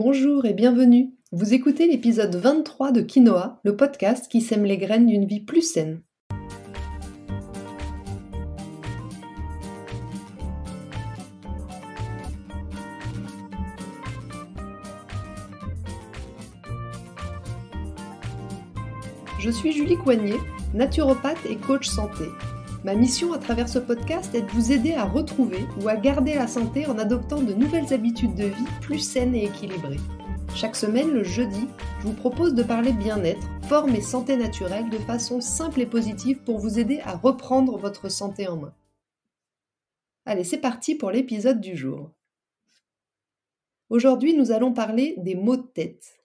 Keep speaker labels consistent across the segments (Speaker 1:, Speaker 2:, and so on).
Speaker 1: Bonjour et bienvenue. Vous écoutez l'épisode 23 de Quinoa, le podcast qui sème les graines d'une vie plus saine. Je suis Julie Coignet, naturopathe et coach santé. Ma mission à travers ce podcast est de vous aider à retrouver ou à garder la santé en adoptant de nouvelles habitudes de vie plus saines et équilibrées. Chaque semaine, le jeudi, je vous propose de parler bien-être, forme et santé naturelle de façon simple et positive pour vous aider à reprendre votre santé en main. Allez, c'est parti pour l'épisode du jour. Aujourd'hui, nous allons parler des maux de tête.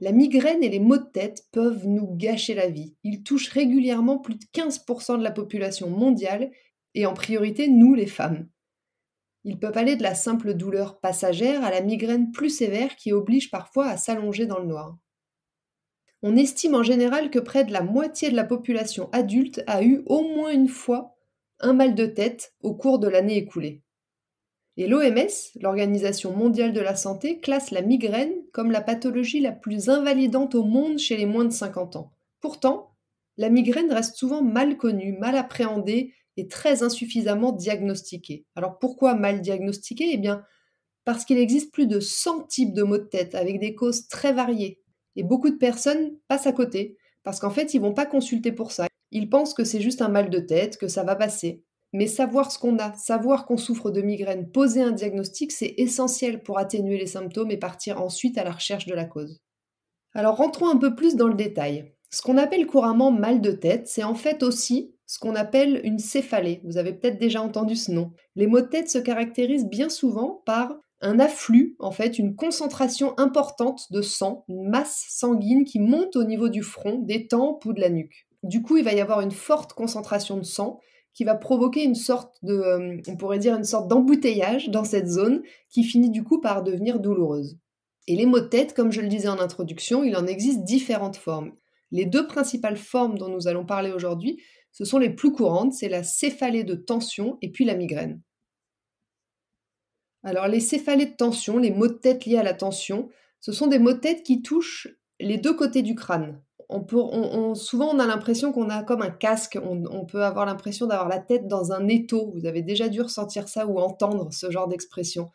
Speaker 1: La migraine et les maux de tête peuvent nous gâcher la vie. Ils touchent régulièrement plus de 15% de la population mondiale et en priorité nous les femmes. Ils peuvent aller de la simple douleur passagère à la migraine plus sévère qui oblige parfois à s'allonger dans le noir. On estime en général que près de la moitié de la population adulte a eu au moins une fois un mal de tête au cours de l'année écoulée. Et l'OMS, l'Organisation mondiale de la santé, classe la migraine comme la pathologie la plus invalidante au monde chez les moins de 50 ans. Pourtant, la migraine reste souvent mal connue, mal appréhendée et très insuffisamment diagnostiquée. Alors pourquoi mal diagnostiquée Eh bien, parce qu'il existe plus de 100 types de maux de tête avec des causes très variées. Et beaucoup de personnes passent à côté parce qu'en fait, ils vont pas consulter pour ça. Ils pensent que c'est juste un mal de tête, que ça va passer. Mais savoir ce qu'on a, savoir qu'on souffre de migraine, poser un diagnostic, c'est essentiel pour atténuer les symptômes et partir ensuite à la recherche de la cause. Alors rentrons un peu plus dans le détail. Ce qu'on appelle couramment mal de tête, c'est en fait aussi ce qu'on appelle une céphalée. Vous avez peut-être déjà entendu ce nom. Les maux de tête se caractérisent bien souvent par un afflux, en fait, une concentration importante de sang, une masse sanguine qui monte au niveau du front, des tempes ou de la nuque. Du coup, il va y avoir une forte concentration de sang qui va provoquer une sorte de, euh, on pourrait dire une sorte d'embouteillage dans cette zone qui finit du coup par devenir douloureuse. Et les maux de tête, comme je le disais en introduction, il en existe différentes formes. Les deux principales formes dont nous allons parler aujourd'hui, ce sont les plus courantes, c'est la céphalée de tension et puis la migraine. Alors les céphalées de tension, les maux de tête liés à la tension, ce sont des maux de tête qui touchent les deux côtés du crâne, souvent on a l'impression qu'on a comme un casque, on, peut avoir l'impression d'avoir la tête dans un étau. Vous avez déjà dû ressentir ça ou entendre ce genre d'expression.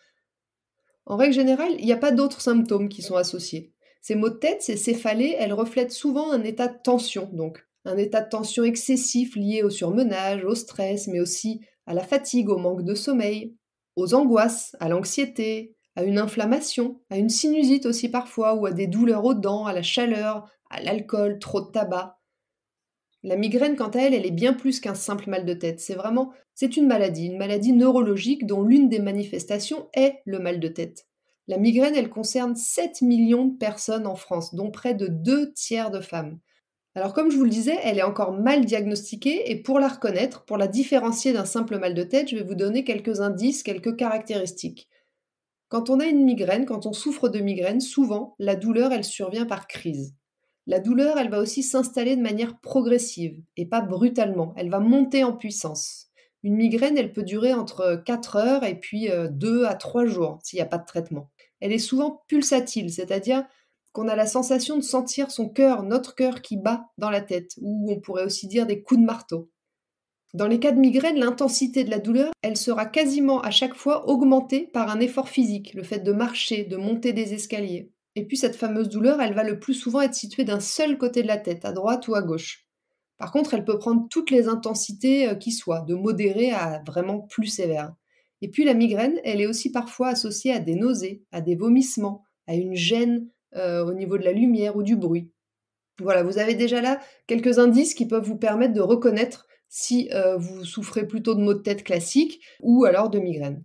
Speaker 1: En règle générale, il n'y a pas d'autres symptômes qui sont associés. Ces maux de tête, ces céphalées, elles reflètent souvent un état de tension, donc un état de tension excessif lié au surmenage, au stress, mais aussi à la fatigue, au manque de sommeil, aux angoisses, à l'anxiété, à une inflammation, à une sinusite aussi parfois, ou à des douleurs aux dents, à la chaleur, à l'alcool, trop de tabac. La migraine, quant à elle, elle est bien plus qu'un simple mal de tête. C'est vraiment, c'est une maladie, une maladie neurologique dont l'une des manifestations est le mal de tête. La migraine, elle concerne 7 millions de personnes en France, dont près de 2 tiers de femmes. Alors comme je vous le disais, elle est encore mal diagnostiquée et pour la reconnaître, pour la différencier d'un simple mal de tête, je vais vous donner quelques indices, quelques caractéristiques. Quand on a une migraine, quand on souffre de migraine, souvent la douleur elle survient par crise. La douleur, elle va aussi s'installer de manière progressive et pas brutalement. Elle va monter en puissance. Une migraine, elle peut durer entre 4 heures et puis 2 euh, à 3 jours s'il n'y a pas de traitement. Elle est souvent pulsatile, c'est-à-dire qu'on a la sensation de sentir son cœur, notre cœur qui bat dans la tête, ou on pourrait aussi dire des coups de marteau. Dans les cas de migraine, l'intensité de la douleur, elle sera quasiment à chaque fois augmentée par un effort physique, le fait de marcher, de monter des escaliers. Et puis cette fameuse douleur, elle va le plus souvent être située d'un seul côté de la tête, à droite ou à gauche. Par contre, elle peut prendre toutes les intensités euh, qui soient, de modérée à vraiment plus sévère. Et puis la migraine, elle est aussi parfois associée à des nausées, à des vomissements, à une gêne euh, au niveau de la lumière ou du bruit. Voilà, vous avez déjà là quelques indices qui peuvent vous permettre de reconnaître si euh, vous souffrez plutôt de maux de tête classiques ou alors de migraine.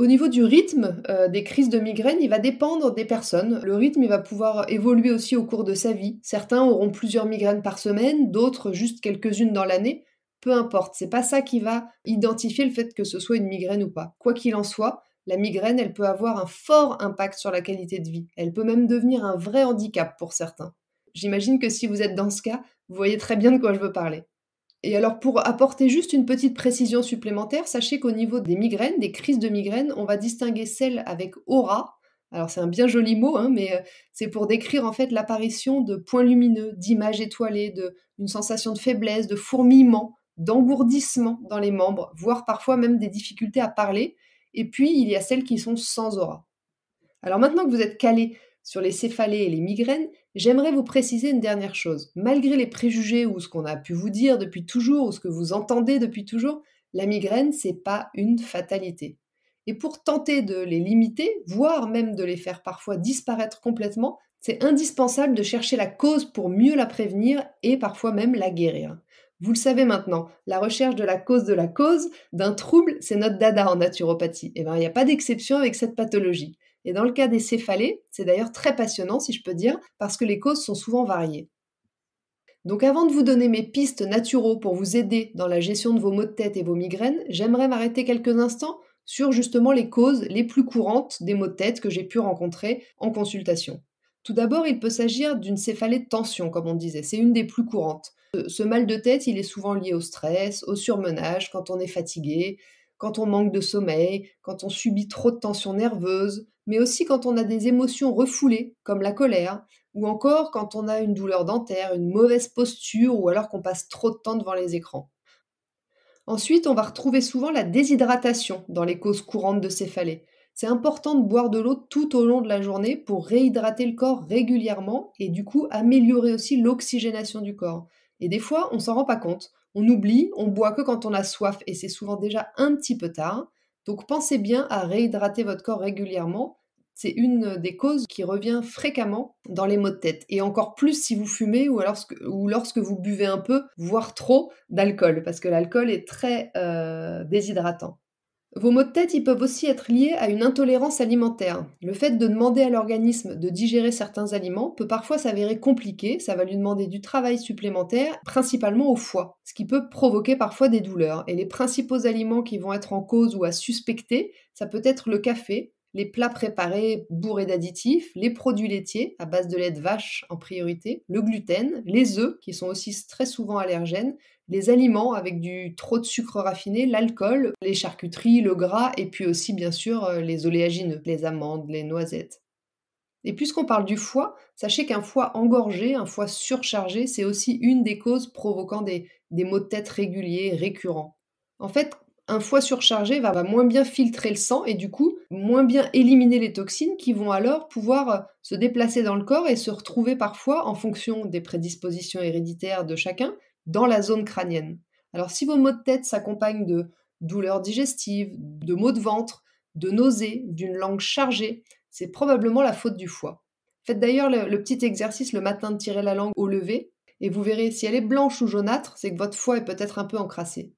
Speaker 1: Au niveau du rythme euh, des crises de migraine, il va dépendre des personnes. Le rythme, il va pouvoir évoluer aussi au cours de sa vie. Certains auront plusieurs migraines par semaine, d'autres juste quelques-unes dans l'année. Peu importe, c'est pas ça qui va identifier le fait que ce soit une migraine ou pas. Quoi qu'il en soit, la migraine, elle peut avoir un fort impact sur la qualité de vie. Elle peut même devenir un vrai handicap pour certains. J'imagine que si vous êtes dans ce cas, vous voyez très bien de quoi je veux parler. Et alors pour apporter juste une petite précision supplémentaire, sachez qu'au niveau des migraines, des crises de migraines, on va distinguer celles avec aura. Alors c'est un bien joli mot, hein, mais euh, c'est pour décrire en fait l'apparition de points lumineux, d'images étoilées, d'une sensation de faiblesse, de fourmillement, d'engourdissement dans les membres, voire parfois même des difficultés à parler. Et puis il y a celles qui sont sans aura. Alors maintenant que vous êtes calé sur les céphalées et les migraines, j'aimerais vous préciser une dernière chose. Malgré les préjugés ou ce qu'on a pu vous dire depuis toujours ou ce que vous entendez depuis toujours, la migraine, c'est pas une fatalité. Et pour tenter de les limiter, voire même de les faire parfois disparaître complètement, c'est indispensable de chercher la cause pour mieux la prévenir et parfois même la guérir. Vous le savez maintenant, la recherche de la cause de la cause d'un trouble, c'est notre dada en naturopathie. Et eh bien, il n'y a pas d'exception avec cette pathologie. Et dans le cas des céphalées, c'est d'ailleurs très passionnant, si je peux dire, parce que les causes sont souvent variées. Donc avant de vous donner mes pistes naturelles pour vous aider dans la gestion de vos maux de tête et vos migraines, j'aimerais m'arrêter quelques instants sur justement les causes les plus courantes des maux de tête que j'ai pu rencontrer en consultation. Tout d'abord, il peut s'agir d'une céphalée de tension, comme on disait, c'est une des plus courantes. Ce mal de tête, il est souvent lié au stress, au surmenage, quand on est fatigué, quand on manque de sommeil, quand on subit trop de tensions nerveuses, mais aussi quand on a des émotions refoulées, comme la colère, ou encore quand on a une douleur dentaire, une mauvaise posture, ou alors qu'on passe trop de temps devant les écrans. Ensuite, on va retrouver souvent la déshydratation dans les causes courantes de céphalée. C'est important de boire de l'eau tout au long de la journée pour réhydrater le corps régulièrement et du coup améliorer aussi l'oxygénation du corps. Et des fois, on s'en rend pas compte. On oublie, on boit que quand on a soif et c'est souvent déjà un petit peu tard. Donc pensez bien à réhydrater votre corps régulièrement. C'est une des causes qui revient fréquemment dans les maux de tête. Et encore plus si vous fumez ou, lorsque, vous buvez un peu, voire trop d'alcool, parce que l'alcool est très euh, déshydratant. Vos maux de tête, ils peuvent aussi être liés à une intolérance alimentaire. Le fait de demander à l'organisme de digérer certains aliments peut parfois s'avérer compliqué, ça va lui demander du travail supplémentaire, principalement au foie, ce qui peut provoquer parfois des douleurs. Et les principaux aliments qui vont être en cause ou à suspecter, ça peut être le café, les plats préparés bourrés d'additifs, les produits laitiers à base de lait de vache en priorité, le gluten, les œufs qui sont aussi très souvent allergènes, les aliments avec du trop de sucre raffiné, l'alcool, les charcuteries, le gras et puis aussi bien sûr euh, les oléagineux, les amandes, les noisettes. Et puisqu'on parle du foie, sachez qu'un foie engorgé, un foie surchargé, c'est aussi une des causes provoquant des, des maux de tête réguliers, récurrents. En fait, un foie surchargé va moins bien filtrer le sang et du coup moins bien éliminer les toxines qui vont alors pouvoir euh, se déplacer dans le corps et se retrouver parfois en fonction des prédispositions héréditaires de chacun dans la zone crânienne. Alors si vos maux de tête s'accompagnent de douleurs digestives, de maux de ventre, de nausées, d'une langue chargée, c'est probablement la faute du foie. Faites d'ailleurs le, petit exercice le matin de tirer la langue au lever et vous verrez si elle est blanche ou jaunâtre, c'est que votre foie est peut-être un peu encrassé.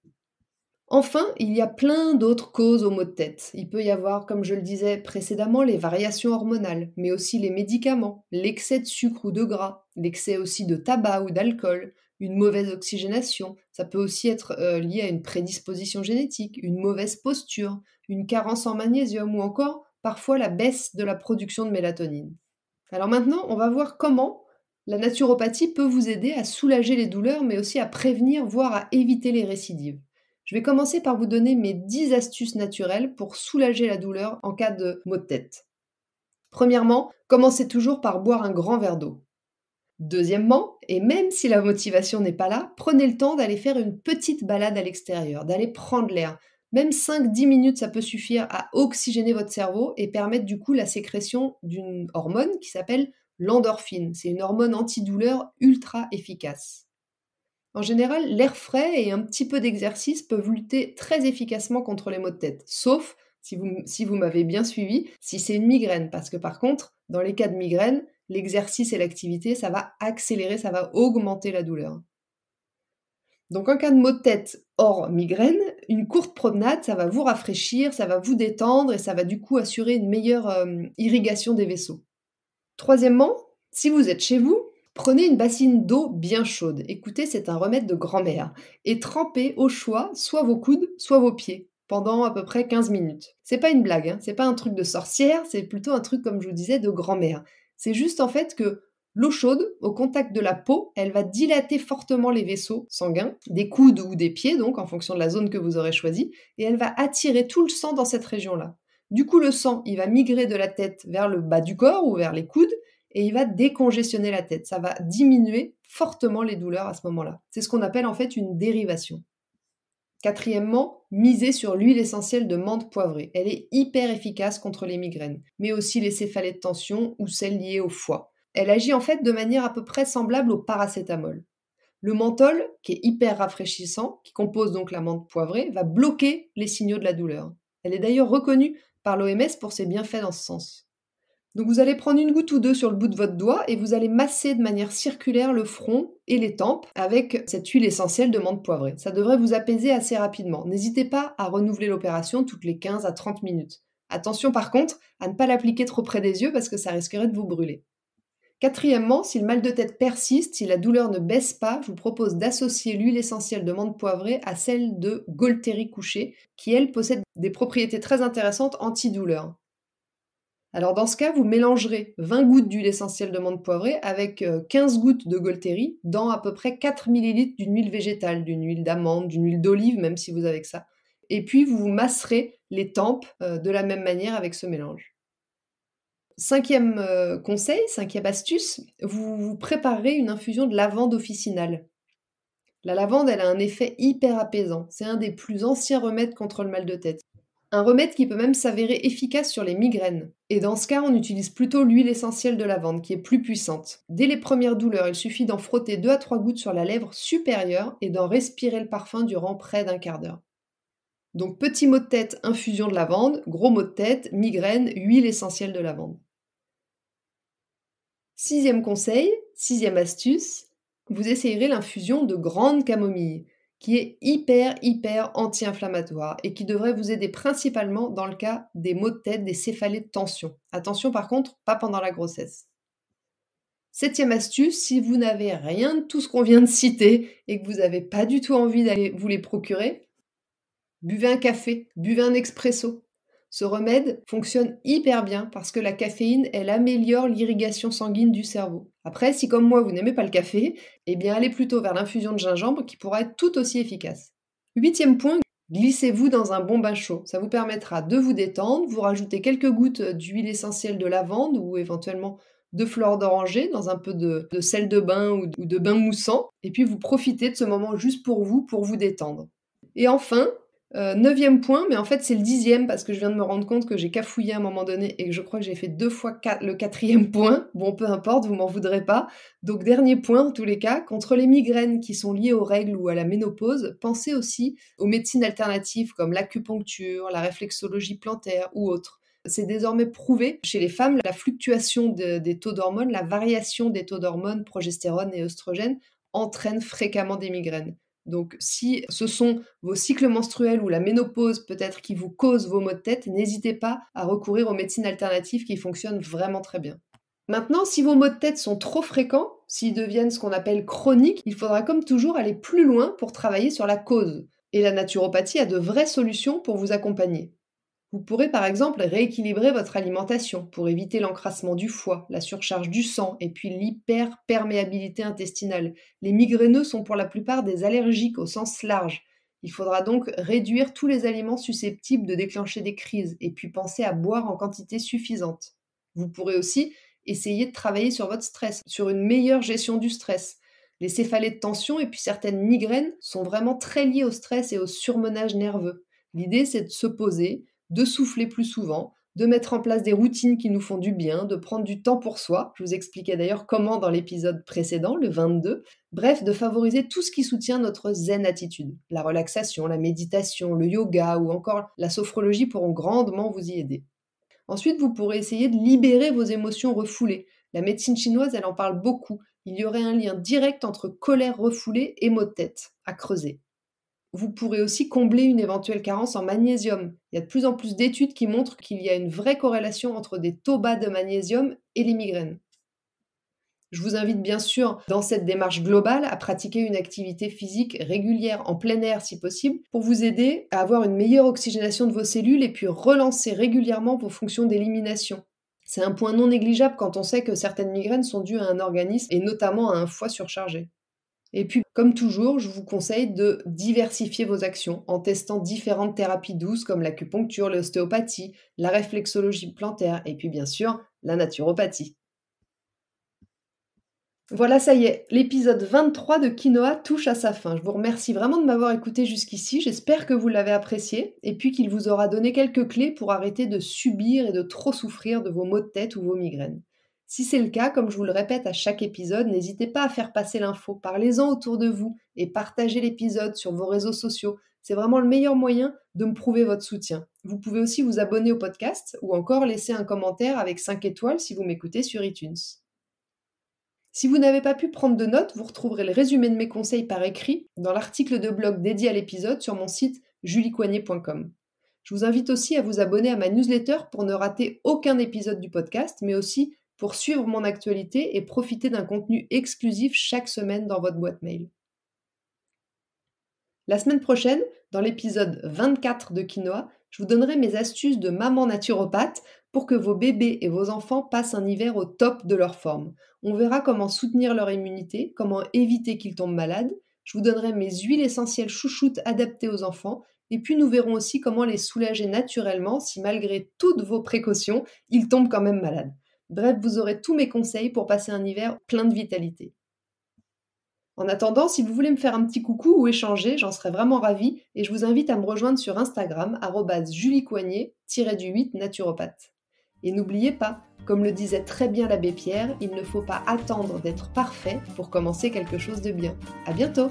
Speaker 1: Enfin, il y a plein d'autres causes aux maux de tête. Il peut y avoir, comme je le disais précédemment, les variations hormonales, mais aussi les médicaments, l'excès de sucre ou de gras, l'excès aussi de tabac ou d'alcool, une mauvaise oxygénation, ça peut aussi être euh, lié à une prédisposition génétique, une mauvaise posture, une carence en magnésium ou encore parfois la baisse de la production de mélatonine. Alors maintenant, on va voir comment la naturopathie peut vous aider à soulager les douleurs, mais aussi à prévenir, voire à éviter les récidives. Je vais commencer par vous donner mes 10 astuces naturelles pour soulager la douleur en cas de maux de tête. Premièrement, commencez toujours par boire un grand verre d'eau. Deuxièmement, et même si la motivation n'est pas là, prenez le temps d'aller faire une petite balade à l'extérieur, d'aller prendre l'air. Même 5-10 minutes, ça peut suffire à oxygéner votre cerveau et permettre du coup la sécrétion d'une hormone qui s'appelle l'endorphine. C'est une hormone antidouleur ultra efficace. En général, l'air frais et un petit peu d'exercice peuvent lutter très efficacement contre les maux de tête, sauf si vous, m'avez bien suivi, si c'est une migraine, parce que par contre, dans les cas de migraine, l'exercice et l'activité, ça va accélérer, ça va augmenter la douleur. Donc en cas de maux de tête hors migraine, une courte promenade, ça va vous rafraîchir, ça va vous détendre et ça va du coup assurer une meilleure euh, irrigation des vaisseaux. Troisièmement, si vous êtes chez vous, Prenez une bassine d'eau bien chaude, écoutez, c'est un remède de grand-mère, et trempez au choix soit vos coudes, soit vos pieds, pendant à peu près 15 minutes. C'est pas une blague, hein. c'est pas un truc de sorcière, c'est plutôt un truc, comme je vous disais, de grand-mère. C'est juste en fait que l'eau chaude, au contact de la peau, elle va dilater fortement les vaisseaux sanguins, des coudes ou des pieds, donc en fonction de la zone que vous aurez choisie, et elle va attirer tout le sang dans cette région-là. Du coup, le sang, il va migrer de la tête vers le bas du corps ou vers les coudes, et il va décongestionner la tête. Ça va diminuer fortement les douleurs à ce moment-là. C'est ce qu'on appelle en fait une dérivation. Quatrièmement, miser sur l'huile essentielle de menthe poivrée. Elle est hyper efficace contre les migraines, mais aussi les céphalées de tension ou celles liées au foie. Elle agit en fait de manière à peu près semblable au paracétamol. Le menthol, qui est hyper rafraîchissant, qui compose donc la menthe poivrée, va bloquer les signaux de la douleur. Elle est d'ailleurs reconnue par l'OMS pour ses bienfaits dans ce sens. Donc vous allez prendre une goutte ou deux sur le bout de votre doigt et vous allez masser de manière circulaire le front et les tempes avec cette huile essentielle de menthe poivrée. Ça devrait vous apaiser assez rapidement. N'hésitez pas à renouveler l'opération toutes les 15 à 30 minutes. Attention par contre à ne pas l'appliquer trop près des yeux parce que ça risquerait de vous brûler. Quatrièmement, si le mal de tête persiste, si la douleur ne baisse pas, je vous propose d'associer l'huile essentielle de menthe poivrée à celle de Golteri couché, qui elle possède des propriétés très intéressantes anti-douleur. Alors dans ce cas, vous mélangerez 20 gouttes d'huile essentielle de menthe poivrée avec 15 euh, gouttes de Golteri dans à peu près 4 ml d'une huile végétale, d'une huile d'amande, d'une huile d'olive, même si vous avez que ça. Et puis vous vous masserez les tempes euh, de la même manière avec ce mélange. Cinquième euh, conseil, cinquième astuce, vous, vous préparerez une infusion de lavande officinale. La lavande, elle a un effet hyper apaisant. C'est un des plus anciens remèdes contre le mal de tête. Un remède qui peut même s'avérer efficace sur les migraines. Et dans ce cas, on utilise plutôt l'huile essentielle de lavande qui est plus puissante. Dès les premières douleurs, il suffit d'en frotter 2 à 3 gouttes sur la lèvre supérieure et d'en respirer le parfum durant près d'un quart d'heure. Donc petit mot de tête, infusion de lavande, gros mot de tête, migraine, huile essentielle de lavande. Sixième conseil, sixième astuce, vous essayerez l'infusion de grandes camomille qui est hyper, hyper anti-inflammatoire et qui devrait vous aider principalement dans le cas des maux de tête, des céphalées de tension. Attention par contre, pas pendant la grossesse. Septième astuce, si vous n'avez rien de tout ce qu'on vient de citer et que vous n'avez pas du tout envie d'aller vous les procurer, buvez un café, buvez un expresso, ce remède fonctionne hyper bien parce que la caféine, elle améliore l'irrigation sanguine du cerveau. Après, si comme moi vous n'aimez pas le café, eh bien allez plutôt vers l'infusion de gingembre qui pourra être tout aussi efficace. Huitième point, glissez-vous dans un bon bain chaud. Ça vous permettra de vous détendre, vous rajoutez quelques gouttes d'huile essentielle de lavande ou éventuellement de fleurs d'oranger dans un peu de, sel de bain ou de bain moussant, et puis vous profitez de ce moment juste pour vous, pour vous détendre. Et enfin, euh, neuvième point, mais en fait c'est le dixième parce que je viens de me rendre compte que j'ai cafouillé à un moment donné et que je crois que j'ai fait deux fois le quatrième point. Bon, peu importe, vous m'en voudrez pas. Donc dernier point en tous les cas, contre les migraines qui sont liées aux règles ou à la ménopause, pensez aussi aux médecines alternatives comme l'acupuncture, la réflexologie plantaire ou autres. C'est désormais prouvé chez les femmes, la fluctuation des taux d'hormones, la variation des taux d'hormones, progestérone et œstrogène entraîne fréquemment des migraines. Donc si ce sont vos cycles menstruels ou la ménopause peut-être qui vous causent vos maux de tête, n'hésitez pas à recourir aux médecines alternatives qui fonctionnent vraiment très bien. Maintenant, si vos maux de tête sont trop fréquents, s'ils deviennent ce qu'on appelle chroniques, il faudra comme toujours aller plus loin pour travailler sur la cause. Et la naturopathie a de vraies solutions pour vous accompagner. Vous pourrez par exemple rééquilibrer votre alimentation pour éviter l'encrassement du foie, la surcharge du sang et puis l'hyperperméabilité intestinale. Les migraineux sont pour la plupart des allergiques au sens large. Il faudra donc réduire tous les aliments susceptibles de déclencher des crises et puis penser à boire en quantité suffisante. Vous pourrez aussi essayer de travailler sur votre stress, sur une meilleure gestion du stress. Les céphalées de tension et puis certaines migraines sont vraiment très liées au stress et au surmenage nerveux. L'idée c'est de se poser, de souffler plus souvent, de mettre en place des routines qui nous font du bien, de prendre du temps pour soi. Je vous expliquais d'ailleurs comment dans l'épisode précédent, le 22. Bref, de favoriser tout ce qui soutient notre zen attitude. La relaxation, la méditation, le yoga ou encore la sophrologie pourront grandement vous y aider. Ensuite, vous pourrez essayer de libérer vos émotions refoulées. La médecine chinoise, elle en parle beaucoup. Il y aurait un lien direct entre colère refoulée et maux de tête à creuser vous pourrez aussi combler une éventuelle carence en magnésium. Il y a de plus en plus d'études qui montrent qu'il y a une vraie corrélation entre des taux bas de magnésium et les migraines. Je vous invite bien sûr dans cette démarche globale à pratiquer une activité physique régulière en plein air si possible pour vous aider à avoir une meilleure oxygénation de vos cellules et puis relancer régulièrement vos fonctions d'élimination. C'est un point non négligeable quand on sait que certaines migraines sont dues à un organisme et notamment à un foie surchargé. Et puis, comme toujours, je vous conseille de diversifier vos actions en testant différentes thérapies douces comme l'acupuncture, l'ostéopathie, la réflexologie plantaire et puis bien sûr la naturopathie. Voilà, ça y est, l'épisode 23 de Quinoa touche à sa fin. Je vous remercie vraiment de m'avoir écouté jusqu'ici, j'espère que vous l'avez apprécié, et puis qu'il vous aura donné quelques clés pour arrêter de subir et de trop souffrir de vos maux de tête ou vos migraines. Si c'est le cas, comme je vous le répète à chaque épisode, n'hésitez pas à faire passer l'info, parlez-en autour de vous et partagez l'épisode sur vos réseaux sociaux. C'est vraiment le meilleur moyen de me prouver votre soutien. Vous pouvez aussi vous abonner au podcast ou encore laisser un commentaire avec 5 étoiles si vous m'écoutez sur iTunes. Si vous n'avez pas pu prendre de notes, vous retrouverez le résumé de mes conseils par écrit dans l'article de blog dédié à l'épisode sur mon site juliecoignet.com. Je vous invite aussi à vous abonner à ma newsletter pour ne rater aucun épisode du podcast, mais aussi pour suivre mon actualité et profiter d'un contenu exclusif chaque semaine dans votre boîte mail. La semaine prochaine, dans l'épisode 24 de Quinoa, je vous donnerai mes astuces de maman naturopathe pour que vos bébés et vos enfants passent un hiver au top de leur forme. On verra comment soutenir leur immunité, comment éviter qu'ils tombent malades. Je vous donnerai mes huiles essentielles chouchoutes adaptées aux enfants. Et puis nous verrons aussi comment les soulager naturellement si malgré toutes vos précautions, ils tombent quand même malades. Bref, vous aurez tous mes conseils pour passer un hiver plein de vitalité. En attendant, si vous voulez me faire un petit coucou ou échanger, j'en serais vraiment ravie et je vous invite à me rejoindre sur Instagram juliecoignet-du8 naturopathe. Et n'oubliez pas, comme le disait très bien l'abbé Pierre, il ne faut pas attendre d'être parfait pour commencer quelque chose de bien. À bientôt!